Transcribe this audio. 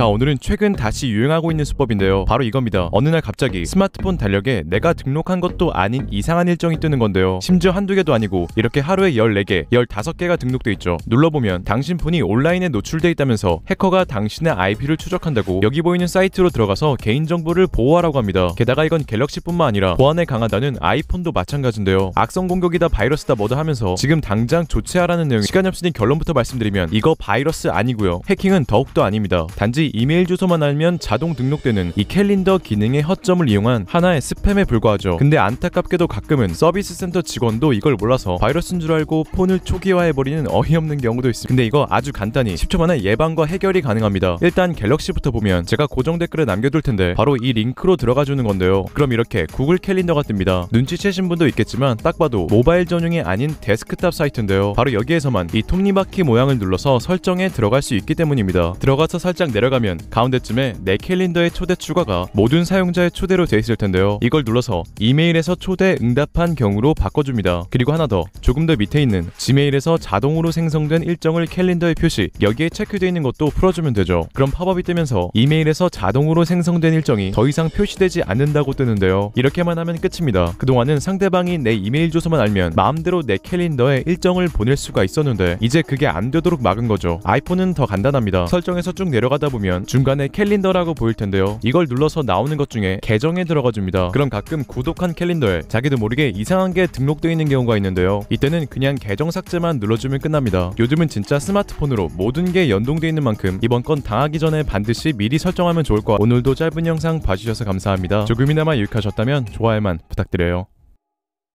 자 오늘은 최근 다시 유행하고 있는 수법인데요 바로 이겁니다 어느 날 갑자기 스마트폰 달력에 내가 등록한 것도 아닌 이상한 일정이 뜨는 건데요 심지어 한두 개도 아니고 이렇게 하루에 14개 15개가 등록돼 있죠 눌러보면 당신 폰이 온라인에 노출돼 있다면서 해커가 당신의 IP를 추적한다고 여기 보이는 사이트로 들어가서 개인정보를 보호하라고 합니다 게다가 이건 갤럭시뿐만 아니라 보안에 강하다는 아이폰도 마찬가지인데요 악성 공격이다 바이러스다 뭐다 하면서 지금 당장 조치하라는 내용 시간이 없으니 결론부터 말씀드리면 이거 바이러스 아니고요 해킹은 더욱더 아닙니다 단지 이 이메일 주소만 알면 자동 등록되는 이 캘린더 기능의 허점을 이용한 하나의 스팸에 불과하죠. 근데 안타깝게도 가끔은 서비스 센터 직원도 이걸 몰라서 바이러스인 줄 알고 폰을 초기화해버리는 어이없는 경우도 있습니다. 근데 이거 아주 간단히 10초 만에 예방과 해결이 가능합니다. 일단 갤럭시부터 보면 제가 고정 댓글에 남겨둘 텐데 바로 이 링크로 들어가 주는 건데요. 그럼 이렇게 구글 캘린더가 뜹니다. 눈치채신 분도 있겠지만 딱 봐도 모바일 전용이 아닌 데스크탑 사이트인데요. 바로 여기에서만 이 톱니바퀴 모양을 눌러서 설정에 들어갈 수 있기 때문입니다. 들어가서 살짝 내려가면 누다면 가운데쯤에 내 캘린더의 초대 추가가 모든 사용자의 초대로 되어 있을 텐데요. 이걸 눌러서 이메일에서 초대 응답한 경우로 바꿔줍니다. 그리고 하나 더 조금 더 밑에 있는 지메일에서 자동으로 생성된 일정을 캘린더에 표시 여기에 체크되어 있는 것도 풀어주면 되죠. 그럼 팝업이 뜨면서 이메일에서 자동으로 생성된 일정이 더 이상 표시되지 않는다고 뜨는데요. 이렇게만 하면 끝입니다. 그동안은 상대방이 내 이메일 주소만 알면 마음대로 내 캘린더에 일정을 보낼 수가 있었는데 이제 그게 안 되도록 막은 거죠. 아이폰은 더 간단합니다. 설정에서 쭉 내려가다 보면 보면 중간에 캘린더라고 보일 텐데요. 이걸 눌러서 나오는 것 중에 계정에 들어가 줍니다. 그럼 가끔 구독한 캘린더에 자기도 모르게 이상한 게 등록되어 있는 경우가 있는데요. 이때는 그냥 계정 삭제만 눌러주면 끝납니다. 요즘은 진짜 스마트폰으로 모든 게 연동되어 있는 만큼 이번 건 당하기 전에 반드시 미리 설정하면 좋을 것 오늘도 짧은 영상 봐주셔서 감사합니다. 조금이나마 유익하셨다면 좋아요만 부탁드려요.